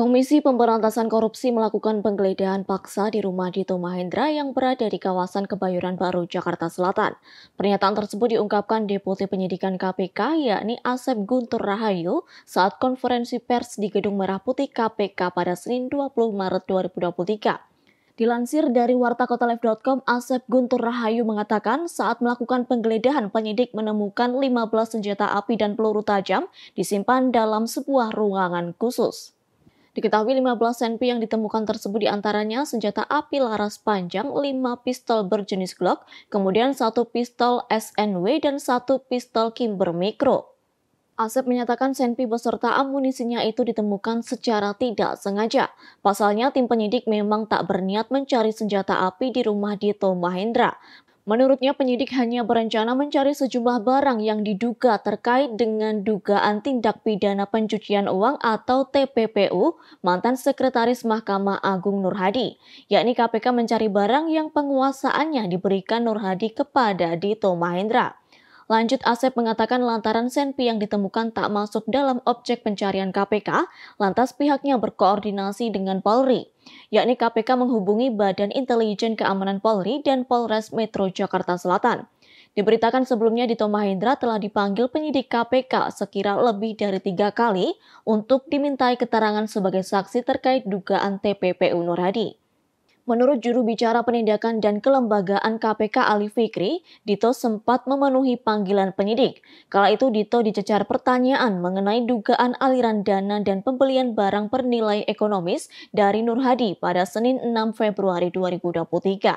Komisi Pemberantasan Korupsi melakukan penggeledahan paksa di rumah Dito Mahendra yang berada di kawasan Kebayoran Baru, Jakarta Selatan. Pernyataan tersebut diungkapkan Deputi Penyidikan KPK yakni Asep Guntur Rahayu saat konferensi pers di Gedung Merah Putih KPK pada Senin 20 Maret 2023. Dilansir dari wartakotalife.com, Asep Guntur Rahayu mengatakan saat melakukan penggeledahan penyidik menemukan 15 senjata api dan peluru tajam disimpan dalam sebuah ruangan khusus. Diketahui 15 senpi yang ditemukan tersebut diantaranya senjata api laras panjang, 5 pistol berjenis Glock, kemudian satu pistol SNW dan satu pistol Kimber Micro. Asep menyatakan senpi beserta amunisinya itu ditemukan secara tidak sengaja. Pasalnya, tim penyidik memang tak berniat mencari senjata api di rumah Dito Mahendra. Menurutnya penyidik hanya berencana mencari sejumlah barang yang diduga terkait dengan dugaan tindak pidana pencucian uang atau TPPU mantan Sekretaris Mahkamah Agung Nur Hadi, yakni KPK mencari barang yang penguasaannya diberikan Nur Hadi kepada Dito Mahendra. Lanjut Asep mengatakan lantaran Senpi yang ditemukan tak masuk dalam objek pencarian KPK, lantas pihaknya berkoordinasi dengan Polri, yakni KPK menghubungi Badan Intelijen Keamanan Polri dan Polres Metro Jakarta Selatan. Diberitakan sebelumnya Dito Mahendra telah dipanggil penyidik KPK sekira lebih dari tiga kali untuk dimintai keterangan sebagai saksi terkait dugaan TPPU Nur Hadi. Menurut juru bicara penindakan dan kelembagaan KPK Ali Fikri, Dito sempat memenuhi panggilan penyidik. Kala itu Dito dicecar pertanyaan mengenai dugaan aliran dana dan pembelian barang bernilai ekonomis dari Nur Hadi pada Senin 6 Februari 2023.